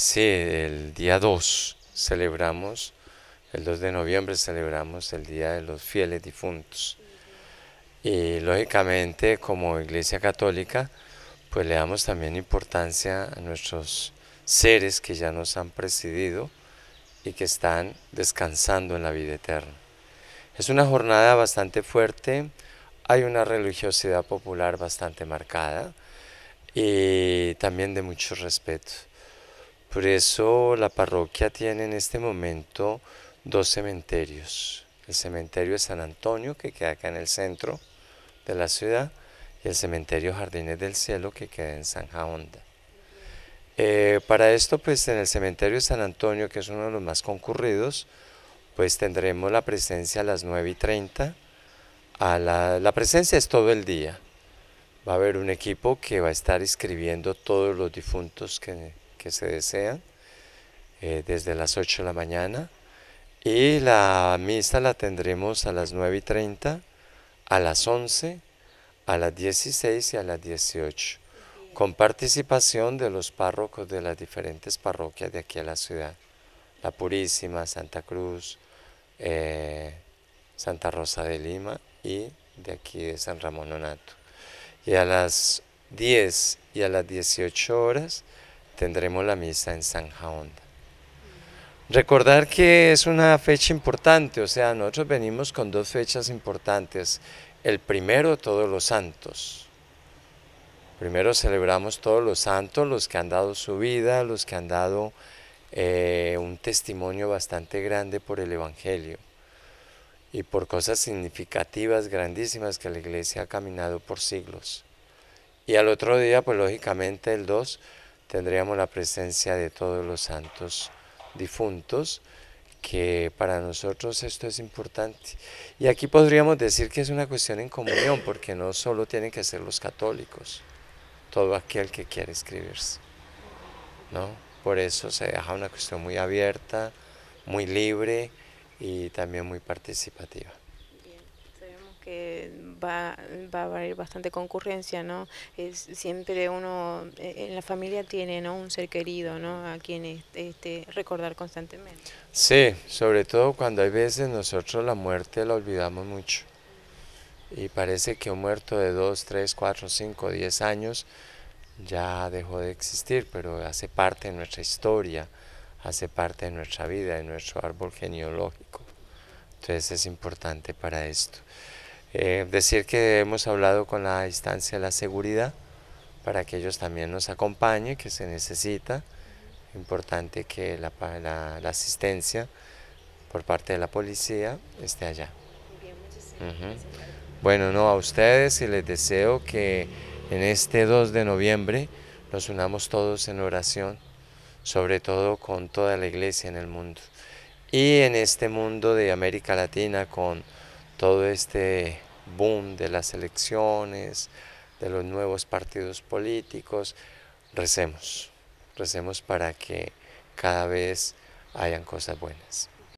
sí, el día 2 celebramos, el 2 de noviembre celebramos el Día de los Fieles Difuntos. Y lógicamente como Iglesia Católica, pues le damos también importancia a nuestros seres que ya nos han presidido y que están descansando en la vida eterna. Es una jornada bastante fuerte, hay una religiosidad popular bastante marcada y también de mucho respeto. Por eso la parroquia tiene en este momento dos cementerios. El cementerio de San Antonio, que queda acá en el centro de la ciudad, y el cementerio Jardines del Cielo, que queda en San Jaonda. Eh, para esto, pues en el cementerio de San Antonio, que es uno de los más concurridos, pues tendremos la presencia a las 9 y 30. A la, la presencia es todo el día. Va a haber un equipo que va a estar escribiendo todos los difuntos que, que se desean eh, desde las 8 de la mañana y la misa la tendremos a las 9 y 30, a las 11, a las 16 y a las 18 con participación de los párrocos de las diferentes parroquias de aquí a la ciudad, La Purísima, Santa Cruz, eh, Santa Rosa de Lima y de aquí de San Ramón Onato Y a las 10 y a las 18 horas tendremos la misa en San Jaón. Recordar que es una fecha importante, o sea, nosotros venimos con dos fechas importantes. El primero, todos los santos. Primero celebramos todos los santos, los que han dado su vida, los que han dado eh, un testimonio bastante grande por el Evangelio y por cosas significativas, grandísimas que la iglesia ha caminado por siglos. Y al otro día, pues lógicamente el 2, tendríamos la presencia de todos los santos difuntos, que para nosotros esto es importante. Y aquí podríamos decir que es una cuestión en comunión, porque no solo tienen que ser los católicos, todo aquel que quiere escribirse. ¿no? Por eso se deja una cuestión muy abierta, muy libre y también muy participativa va, a haber bastante concurrencia, ¿no? Es, siempre uno eh, en la familia tiene, ¿no? Un ser querido, ¿no? A quien este, recordar constantemente. Sí, sobre todo cuando hay veces nosotros la muerte la olvidamos mucho. Y parece que un muerto de 2, 3, 4, 5, 10 años ya dejó de existir, pero hace parte de nuestra historia, hace parte de nuestra vida, de nuestro árbol genealógico. Entonces es importante para esto. Eh, decir que hemos hablado con la instancia de la seguridad para que ellos también nos acompañen, que se necesita. Importante que la, asistencia por parte de la policía esté allá. Bueno, no, a ustedes y les deseo que en este 2 de noviembre nos unamos todos en oración, sobre todo con toda la iglesia en el mundo. Y en este mundo de América Latina, con todo este boom de las elecciones, de los nuevos partidos políticos, recemos, recemos para que cada vez hayan cosas buenas.